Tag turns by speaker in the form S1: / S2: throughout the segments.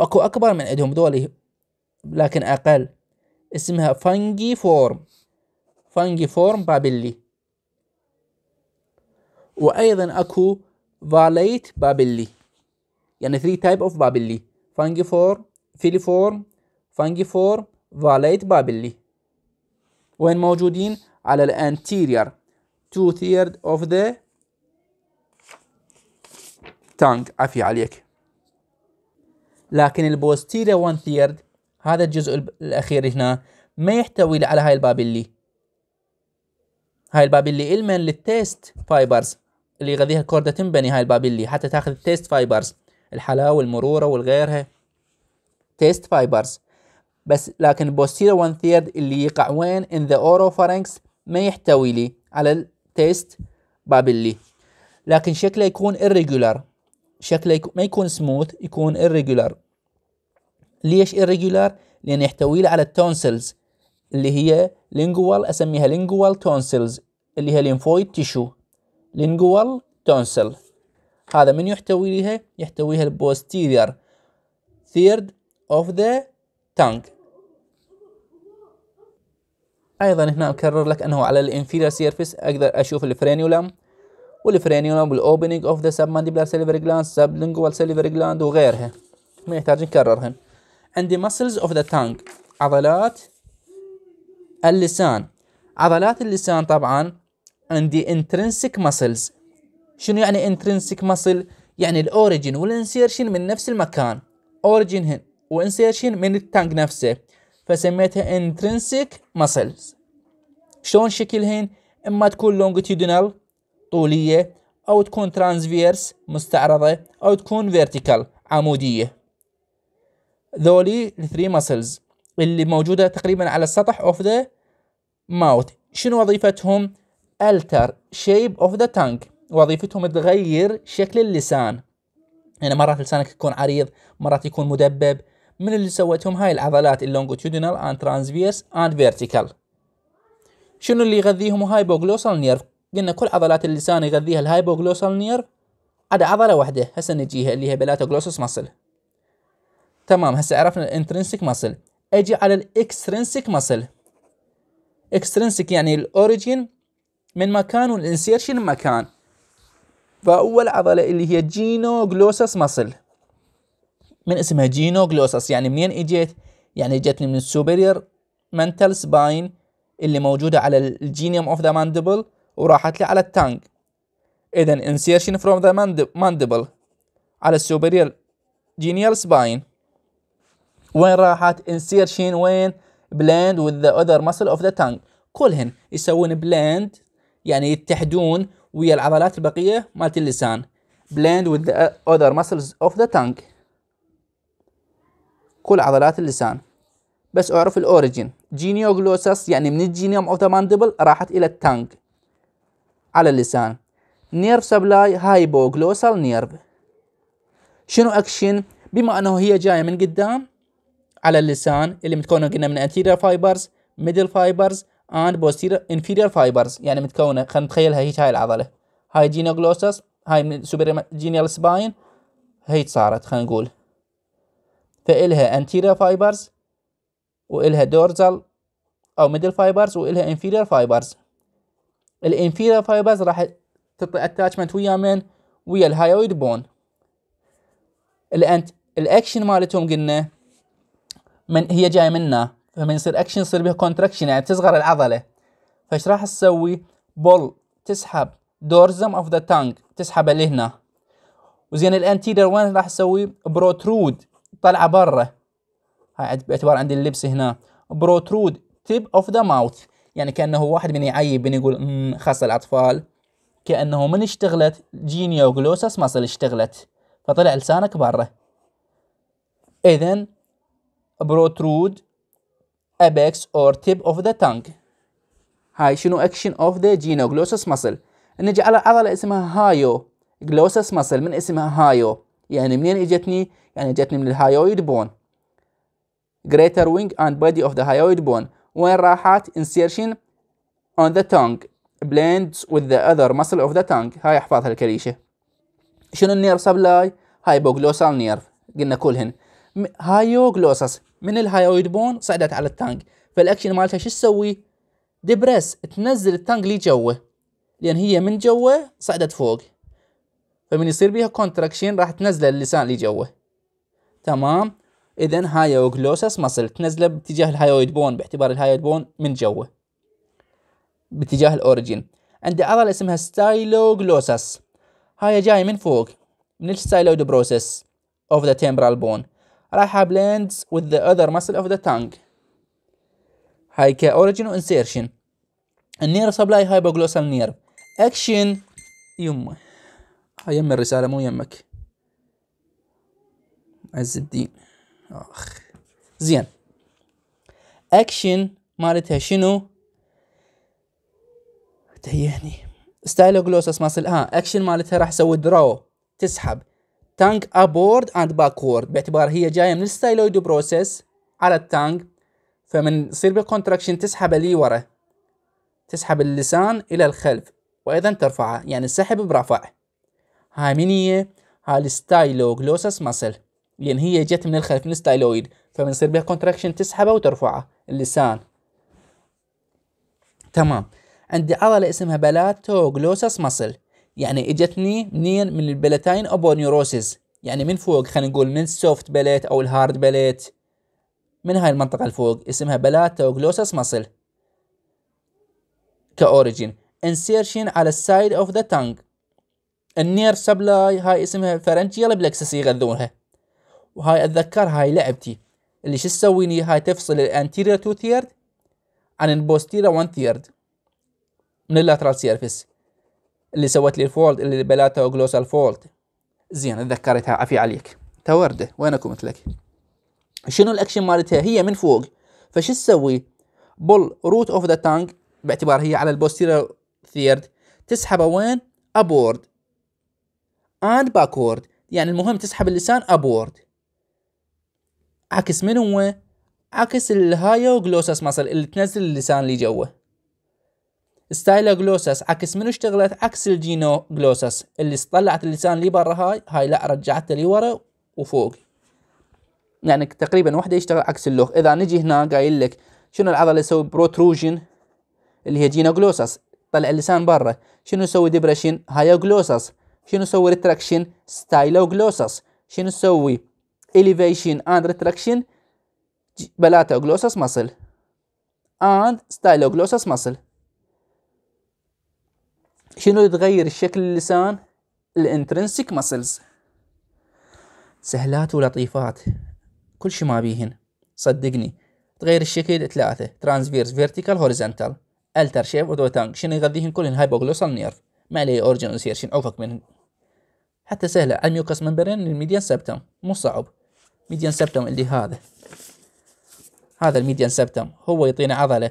S1: اكو اكبر من عندهم ذولي لكن اقل اسمها فانجي فورم فانجي فورم بابلي وايضا اكو فاليت بابلي يعني 3 تايب اوف بابلي فانجي فورم فيلي فورم فانجي فورم فاليت بابلي وين موجودين على الانتيرير 2 ثيرد اوف ذا tongue عفي عليك لكن البوستيريا 1 ثيرد هذا الجزء الاخير هنا ما يحتوي على هاي البابيلي هاي البابيلي المن للتيست فايبرز اللي يغذيها الكوردة تنبني هاي البابيلي حتى تاخذ التيست فايبرز الحلاوة والمرورة والغيرها تيست فايبرز بس لكن البوستيريا 1 ثيرد اللي يقع وين ان ذا اوروفارنكس ما يحتوي لي على التيست بابيلي لكن شكله يكون irregular شكله ما يكون سموث يكون irregular ليش irregular؟ لأن يحتوي على التونسلز اللي هي lingual أسميها lingual tonsils اللي هي lymphoid tissue lingual tonsil هذا من لها يحتويها البوستيرير third of the tongue ايضا هنا اكرر لك انه على الانفيرير سيرفيس اقدر اشوف الفرينيولم والفرينيوم والاوبننج اوف ذا سب مانديبلر سيلفر جلاند سب لينجوال سيلفر جلاند وغيرها ما يحتاج نكررهن عندي مسلز اوف ذا تانج عضلات اللسان عضلات اللسان طبعا عندي انترنسك مسلز شنو يعني انترنسك مسل يعني الاوريجن والانسيرشن من نفس المكان اوريجن هن وانسيرشن من التانج نفسه فسميتها انترنسك مسلز شلون شكلهن اما تكون longitudinal طولية أو تكون ترانزفيرس مستعرضة أو تكون فيرتيكال عمودية ذولي الثري مسلز اللي موجودة تقريبا على السطح اوف ذا ماوث شنو وظيفتهم؟ alter shape of the tongue وظيفتهم تغير شكل اللسان يعني مرات لسانك يكون عريض مرات يكون مدبب من اللي سوتهم هاي العضلات اللونجتودينال اند ترانزفيرس اند فيرتيكال شنو اللي يغذيهم هايبوغلوسال نيرف قلنا كل عضلات اللسان يغذيها الهايبوغلوسال نير عدا عضله واحده هسه نجيها اللي هي بلاتوغلوسس ماسل تمام هسه عرفنا الانترنسك ماسل اجي على الاكسترنسك ماسل اكسترنسك يعني الاوريجين من مكان والانسيرشن من مكان فاول عضله اللي هي جينوغلوسس ماسل من اسمها جينوغلوسس يعني منين اجت يعني جتني من السوبرير منتال سباين اللي موجوده على الجينيوم اوف ذا ماندبل وراحت لي على التانج إذن insertion from the mandible على السوبرير جينيال سباين وين راحت insertion وين blend with the other muscle of the tongue كلهن يسوون blend يعني يتحدون ويا العضلات البقية مالت اللسان blend with the other muscles of the tongue كل عضلات اللسان بس اعرف الاوريجين جلوسس يعني من الجينيوم اوف ذا mandible راحت الى التانج على اللسان نيرف سبلاي هايبوغلوسال نيرف شنو اكشن بما انه هي جايه من قدام على اللسان اللي متكونه قلنا من anterior fibers middle fibers and posterior inferior fibers يعني متكونه خلينا نتخيلها هيك هاي العضله هاي جينوغلوسس هاي من سوبر جينيال سباين هيك صارت خلينا نقول فإلها anterior fibers وإلها dorsal أو middle fibers وإلها inferior fibers الانفيرا فايبرز راح تعطي اتاتشمنت ويا من ويا الهايويد بون الانت الاكشن مالتهم قلنا من هي جايه منا فمن يصير اكشن يصير بها كونتراكشن يعني تصغر العضله فايش راح تسوي بول تسحب دورزم اوف ذا تانج تسحبه لهنا وزين الانتيرير وين راح تسوي بروترود طلعه برا هاي باعتبار عندي اللبس هنا بروترود تيب اوف ذا ماوث يعني كأنه واحد من يعيب من يقول خاصة الأطفال كأنه من اشتغلت وجلوسس ما صار اشتغلت فطلع لسانك برا اذا بروترود ابيكس اور تيب اوف ذا تانج هاي شنو اكشن اوف ذا جينيا وجلوسس مسل نجي على عضلة اسمها هايو جلوسس مسل من اسمها هايو يعني منين اجتني يعني اجتني من الهايويد بون greater wing and body of the hyoid bone وين راحت insertion on the tongue blends with the other muscle of the tongue هاي احفظها الكريشة شنو النير سبلاي بوغلوسال نير قلنا كلهن هايوغلوسس من الهايويد بون صعدت على التانج فالاكشن مالتها شو تسوي ديبرس تنزل التانج لي جوه لان هي من جوه صعدت فوق فمن يصير بيها كونتراكشن راح تنزل اللسان لي جوه تمام اذا هايوغلوسس مصل تنزله باتجاه الهايويد بون باعتبار الهايويد بون من جوه باتجاه الاوريجين عندي عضله اسمها ستايلوغلوسس هاي جاي من فوق من الستايلويد بروسس اوف ذا تيمبرال بون رايحه بليندز وذ ذا اذر مسل اوف ذا تانج هاي كاوريجين وانسيرشن النير سبلاي هايبوغلوسال نير اكشن يمه هاي يم الرساله مو يمك عز الدين اخ زين اكشن مالتها شنو تهيهني جلوسس ماسل ها اكشن مالتها راح اسوي درو تسحب تانك ابورد اند باكورد باعتبار هي جايه من الستايلويد بروسس على التانك فمن يصير بالكونتراكشن تسحبه لي ورا تسحب اللسان الى الخلف وايضا ترفعه يعني السحب برفع هاي من هي هاي الستايلو جلوسس ماسل لان يعني هي جت من الخلف من الستايلويد فبنصير بها كونتراكشن تسحبه وترفعه اللسان تمام عندي عضله اسمها جلوسس مسل يعني اجتني منين من البلاتين اوبونيوروسيس يعني من فوق خلينا نقول من السوفت بليت او الهارد بليت من هاي المنطقه الفوق اسمها جلوسس مسل كاوريجين انسيرشن على السايد اوف ذا تانج النير سبلاي هاي اسمها فرنجيال بلكسس يغذونها وهاي اتذكر هاي لعبتي اللي شو تسويني هاي تفصل الانتيريور تو ثيرد عن البوستيرا 1 ثيرد من اللاترال سيرفيس اللي سوت لي الفولد اللي بلاتو جلوسال فولد زين اتذكرتها عفي عليك تورده وين اكو مثلك شنو الاكشن مالتها هي من فوق فشو تسوي بول روت اوف ذا تانج باعتبار هي على البوستيرير ثيرد تسحبه وين ابورد اند باكورد يعني المهم تسحب اللسان ابورد عكس من هو عكس الهايوغلوسس مصل اللي تنزل اللسان اللي جوا ستايلوغلوسس عكس منو اشتغلت عكس الجينوغلوسس اللي طلعت اللسان اللي برا هاي هاي لا رجعته لورا وفوق يعني تقريبا وحده يشتغل عكس اللوخ اذا نجي هنا قايل لك شنو العضله اللي تسوي بروتروجن اللي هي جينوغلوسس طلع اللسان برا شنو يسوي ديبريشن هايوغلوسس شنو يسوي ريتراكشن ستايلوغلوسس شنو يسوي elevation and retraction palatoglossus muscle and styloglossus muscle شنو يتغير الشكل اللسان الانترنسك muscles سهلات ولطيفات كل شي ما بيهن صدقني تغير الشكل ثلاثة ترانسفيرس فيرتيكال هوريزونتال التر شيب tongue شنو يغذيهن كلهن hypoglossal nerve ما عليه اورجن insertion عوفك منهن حتى سهلة الميوكس ممبرين الميديان سبتم مو صعب ميديان سبتم اللي هذا هذا الميديان سبتم هو يعطينا عضلة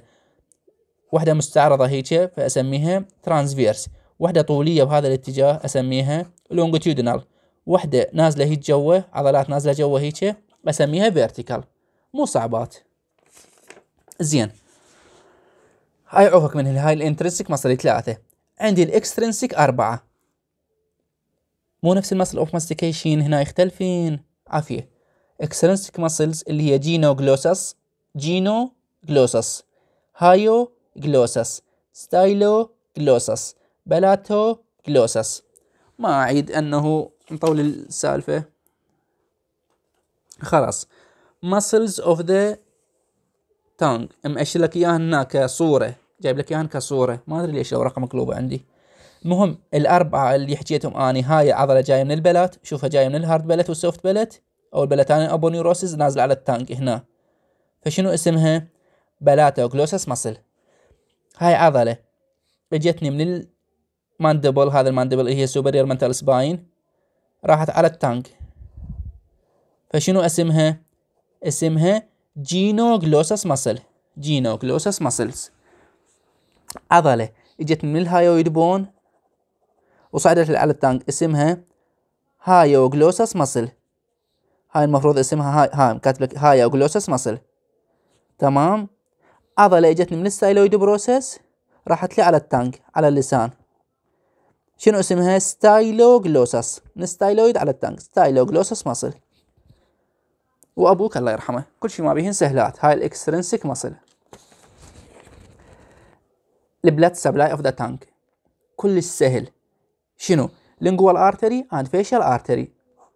S1: وحدة مستعرضة هيك فأسميها ترانسفيرس وحدة طولية بهذا الاتجاه أسميها لونجيتودينال وحدة نازلة هيك جوا عضلات نازلة جوا هيك أسميها فيرتيكال مو صعبات زين هاي عوفك من هاي الانترنسك مصري ثلاثة عندي الاكسترنسك أربعة مو نفس المصل اوف ماستيكيشن هنا يختلفين عافيه extrinsic ماسلز اللي هي جينو جلوسس جينو جلوسس هايو جلوسس ستايلو جلوسس بلاتو جلوسس ما أعيد أنه نطول السالفة خلاص muscles of the tongue مأشر لك إياها هنا كصورة جايب لك إياها كصورة ما أدري ليش رقم مقلوبة عندي المهم الأربعة اللي حكيتهم أني هاي عضلة جاية من البلات شوفها جاية من الهارد بلت والسوفت بلت او البلاتاني ابونيوروسيس نازله على التانك هنا فشنو اسمها بلاتوكلوسس مصل هاي عضله اجتني من الماندبل هذا الماندبل هي سوبريور منتال سباين راحت على التانك فشنو اسمها اسمها جينوغلوسس مصل جينوغلوسس مسلز عضله اجت من الهايويد بون وصعدت على التانك اسمها هايوغلوسس مصل هاي المفروض اسمها هاي هاي كاتب لك هاي جلوسس مصل تمام عضلة اجتني من الستايلويد بروسس راحت لي على التانك على اللسان شنو اسمها ستايلوجلوسس من ستايلويد على التانك ستايلوجلوسس مصل وابوك الله يرحمه كل شيء ما بيهن سهلات هاي الاكسترنسك مصل البلاد سبلاي اوف ذا تانك كلش سهل شنو لينجوال ارتري اند فيشال ارتري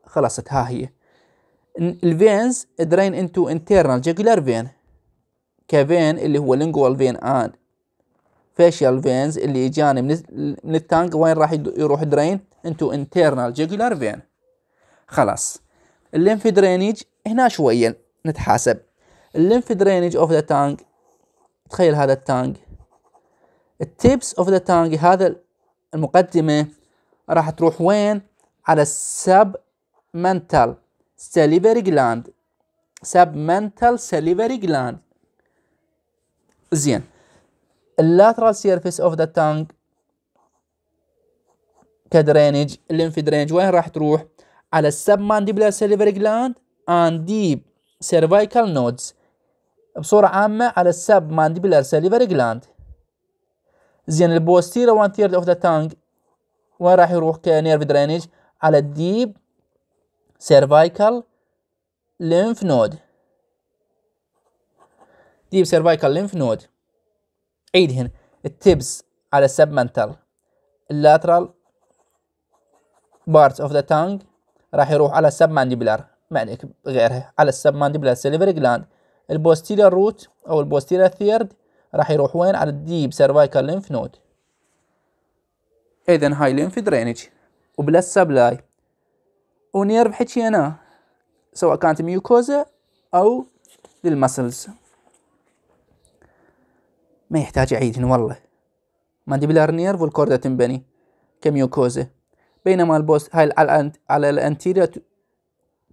S1: خلصت ها هي الفينز درين انتو انترنال jugular فين كفين اللي هو لينجوال فين ان فاشيال فينز اللي اجاني من من التانك وين راح يروح درين انتو انترنال jugular فين خلاص الليمف درينج هنا شوية نتحاسب الليمف درينج اوف ذا تانك تخيل هذا التانك التيبس اوف ذا تانك هذا المقدمة راح تروح وين على السب مانتال salivary gland submental salivary gland زين lateral surface of the tongue كدرينج الليمف درينج وين راح تروح على السبمانديبلر salivary جلاند اند ديب سيرفايكال نودز بصورة عامة على السب مانديبلر سيليفري جلاند زين البوستيرا وان ثيرد اوف ذا تانج وين راح يروح كنيرف درينج على الديب سيرفايكال لينف نود ديب سيرفايكال لينف نود عيد هنا التبس على السبمنتال اللاترال بارت اوف ذا تانج راح يروح على السبمانديبلار ما عليك غيرها على السبمانديبلار سيلفر جلاند البوستيرير روت او البوستيرير ثيرد راح يروح وين على الديب سيرفايكال لينف نود اذا هاي لينف درينج وبلا سبلاي ونيرف حكيناه سواء كانت ميوكوزا او للمسلز ما يحتاج عيد هنا والله مانديبلار نيرف والكوردة تنبني كميوكوزا بينما البوست هاي على الانتيريا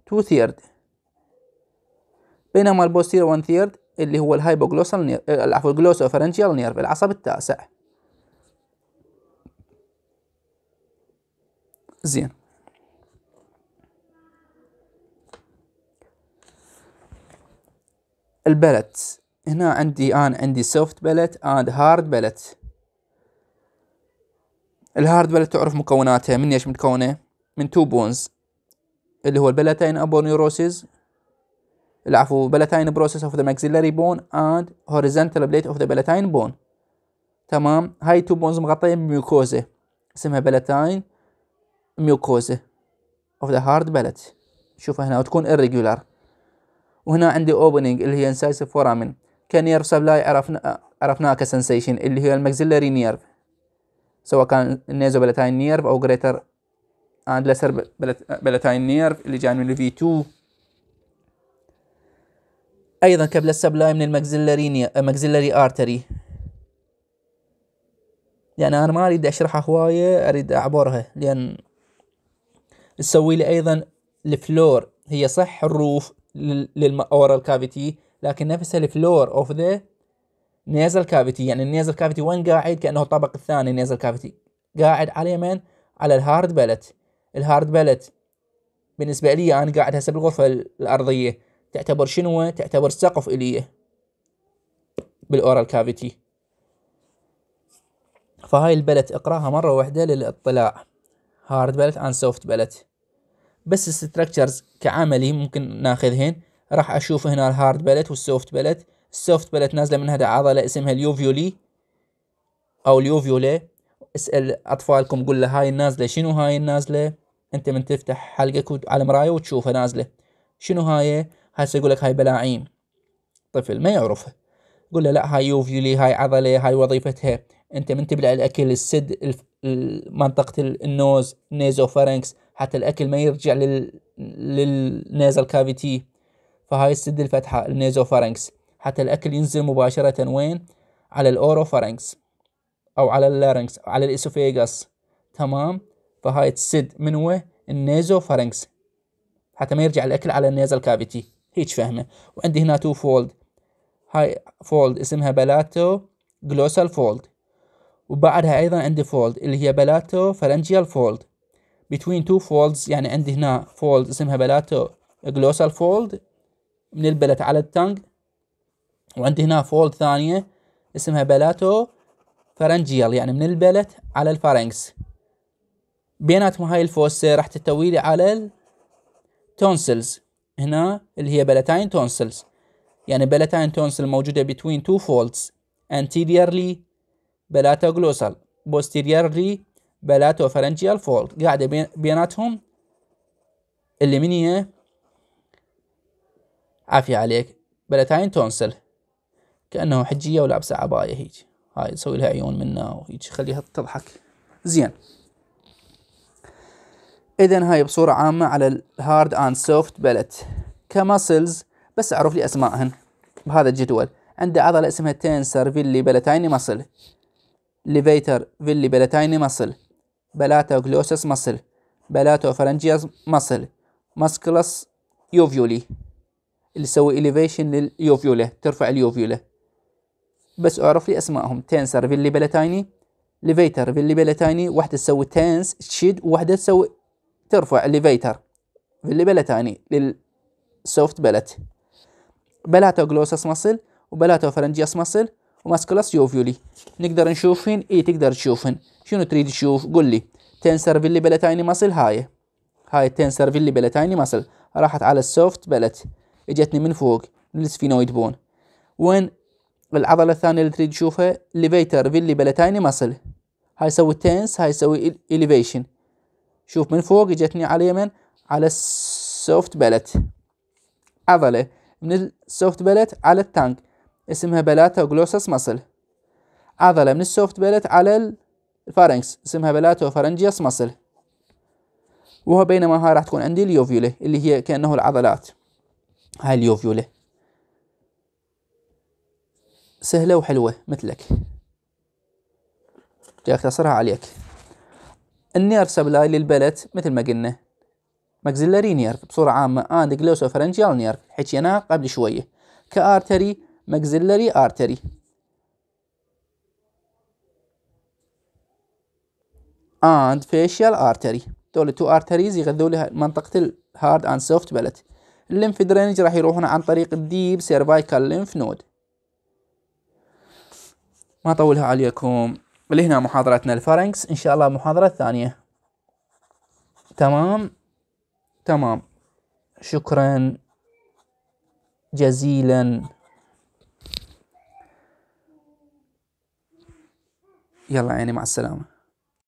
S1: تو ثيرد بينما البوستيريا وان ثيرد اللي هو الهايبوغلوسال آه، العفو عفوا فرنجيال نيرف العصب التاسع زين البلت هنا عندي انا عندي سوفت بلت اند هارد بلت الهارد بلت تعرف مكوناتها من ايش متكونه من تو بونز اللي هو البلتين ابونيروسيز العفو بلتين بروسيس اوف ذا maxillary بون اند horizontal بليت اوف ذا بلتين بون تمام هاي تو بونز مغطيه بميوكوزا اسمها بلتين ميوكوزا اوف ذا هارد بلت شوفها هنا وتكون irregular وهنا عندي اوبننج اللي هي انسايس فورامن كنيرف سبلاي عرفنا عرفناها كسنسيشن اللي هي المكزيلاري نيرف سواء كان النيزوبلاتاين نيرف او جريتر اند لسر بلاتاين نيرف اللي جاي من الفي 2 ايضا كبل سبلاي من المكسلري مكسلري ارتري يعني انا ما اريد اشرحها هواية اريد اعبرها لان تسوي لي ايضا الفلور هي صح الروف للاورال كافيتي لكن نفسها الفلور اوف ذا نيزل كافيتي يعني النيزل كافيتي وين قاعد كانه الطبق الثاني النيزل كافيتي قاعد على من على الهارد بلت الهارد بلت بالنسبه لي انا قاعد هسه بالغرفه الارضيه تعتبر شنو تعتبر سقف الي بالاورال كافيتي فهاي البلت اقراها مره واحده للاطلاع هارد بلت عن سوفت بلت بس الستركتشرز كعملي ممكن ناخذهن راح اشوف هنا الهارد بلت والسوفت بلت السوفت بلت نازله من هذا عضله اسمها اليوفيولي او اليوفيولي اسال اطفالكم قول له هاي النازله شنو هاي النازله انت من تفتح حلقك على المرايه وتشوفها نازله شنو هاي هسه يقول لك هاي بلاعين طفل ما يعرفها قول له لا هاي يوفيولي هاي عضله هاي وظيفتها انت من تبلع الاكل السد منطقه النوز فارنكس حتى الأكل ما يرجع لل... للنازل كافيتي فهاي تسد الفتحة النيزوفارنكس حتى الأكل ينزل مباشرة وين على الأوروفارنكس أو على اللارنكس أو على الاسوفيجاس تمام فهاي تسد من وين النيزوفارنكس حتى ما يرجع الأكل على النيزل كافيتي هيك فهمه وعندي هنا تو فولد هاي فولد اسمها بلاتو جلوسال فولد وبعدها أيضا عندي فولد اللي هي بلاتو فرنجيال فولد between two folds يعني عندي هنا fold اسمها بلاتو glossal fold من البلت على التنج وعندي هنا fold ثانية اسمها بلاتو فرنجيال يعني من البلت على الفارنكس بيناتهم هاي الفوسة راح تحتوي لي على التونسلز هنا اللي هي بلتين تونسلز يعني بلتين تونسل موجودة between two folds anteriorly glossal posteriorly بلاتو فرنجيال فولد قاعدة بيناتهم اللي من هي عافية عليك بلاتاين تونسل كأنه حجية ولابسة عباية هيك هاي نسوي لها عيون منا وهيك خليها تضحك زين إذا هاي بصورة عامة على الهارد أند سوفت بلت كمسلز بس أعرف لي أسمائهن بهذا الجدول عنده عضلة اسمها تنسر فيلي بلتايني مسل ليفيتر فيلي بلتايني مصل بلاتوغلوسس مصل بلاتوفرنجياز مصل مسكلس يوفيولي اللي تسوي إليفيشن لليوفيولا ترفع اليوفيولا بس اعرف لي اسمائهم تنسر فيلي بلاتايني ليفيتر فيلي بلاتايني واحدة تسوي تنس تشد وواحدة تسوي ترفع ليفيتر فيلي بلاتايني للسوفت بلت بلاتوغلوسس مصل وبلاتوفرنجياس مصل وماسكلاس يوفيولي نقدر نشوفهن اي تقدر تشوفهن شنو تريد تشوف قل لي تنسر فيلي بلتايني ماسل هاي هاي التنسر فيلي بلتايني ماسل راحت على السوفت بلت اجتني من فوق من السفينويد بون وين العضلة الثانية اللي تريد تشوفها ليفيتر فيلي بلتايني ماسل هاي يسوي تنس هاي يسوي إليفيشن شوف من فوق اجتني على اليمن على السوفت بلت عضلة من السوفت بلت على التانك اسمها جلوسس مسل عضلة من السوفت بلت على الفارنكس اسمها فارنجيس مسل وهو بينما هاي راح تكون عندي اليوفيولة اللي هي كأنه العضلات هاي اليوفيولة سهلة وحلوة مثلك جاي اختصرها عليك النير سبلاي للبلت مثل ما قلنا ماكسيلاري نيرف بصورة عامة اند جلوسو فرنجيال نيرف حكيناها قبل شوية كارتري maxillary artery. and facial artery دول تو arteries يغذوا لها منطقة الهارد and soft palate الليمف درينج راح يروحون عن طريق الديب سيرفايكال ليمف نود ما اطولها عليكم لهنا محاضرتنا الفرنكس ان شاء الله محاضرة ثانية تمام تمام شكرا جزيلا يلا عيني مع السلامه